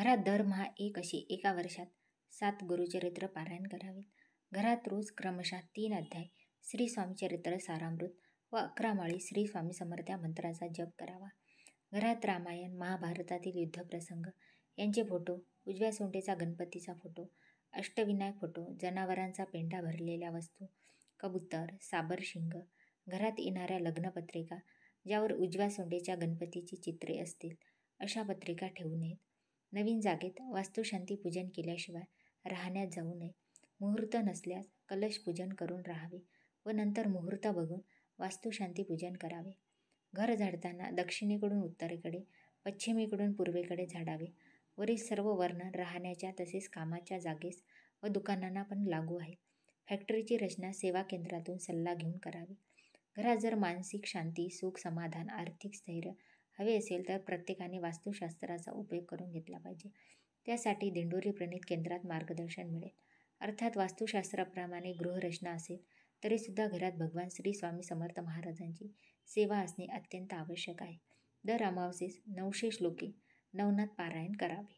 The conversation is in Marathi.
घरात दरमहा एक अशी एका वर्षात सात गुरुचरित्र पारायण करावेत घरात रोज क्रमशः तीन अध्याय श्री चरित्र सारामृत व अकरा माळी श्री स्वामी समर्थ मंत्राचा जप करावा घरात रामायण महाभारतातील युद्धप्रसंग यांचे फोटो उजव्या सोंडेचा गणपतीचा फोटो अष्टविनायक फोटो जनावरांचा पेंढा भरलेल्या वस्तू कबूतर साबर शिंग घरात येणाऱ्या लग्नपत्रिका ज्यावर उजव्या सोंडेच्या गणपतीची चित्रे असतील अशा पत्रिका ठेवू नयेत नवीन जागेत वास्तुशांती पूजन केल्याशिवाय राहण्यात जाऊ नये मुहूर्त नसल्यास कलश पूजन करून राहावे व नंतर मुहूर्त बघून वास्तुशांती पूजन करावे घर झाडताना दक्षिणेकडून उत्तरेकडे पश्चिमेकडून पूर्वेकडे झाडावे वरील सर्व वर्ण राहण्याच्या तसेच कामाच्या जागेस व दुकानांना पण लागू आहे फॅक्टरीची रचना सेवा केंद्रातून सल्ला घेऊन करावी घरात जर मानसिक शांती सुख समाधान आर्थिक स्थैर्य हवे असेल तर प्रत्येकाने वास्तुशास्त्राचा उपयोग करून घेतला पाहिजे त्यासाठी दिंडोरी प्रणित केंद्रात मार्गदर्शन मिळेल अर्थात वास्तुशास्त्राप्रमाणे गृहरचना असेल तरीसुद्धा घरात भगवान श्री स्वामी समर्थ महाराजांची सेवा असणे अत्यंत आवश्यक आहे दर अमावसेस नऊशे श्लोके नवनाथ पारायण करावे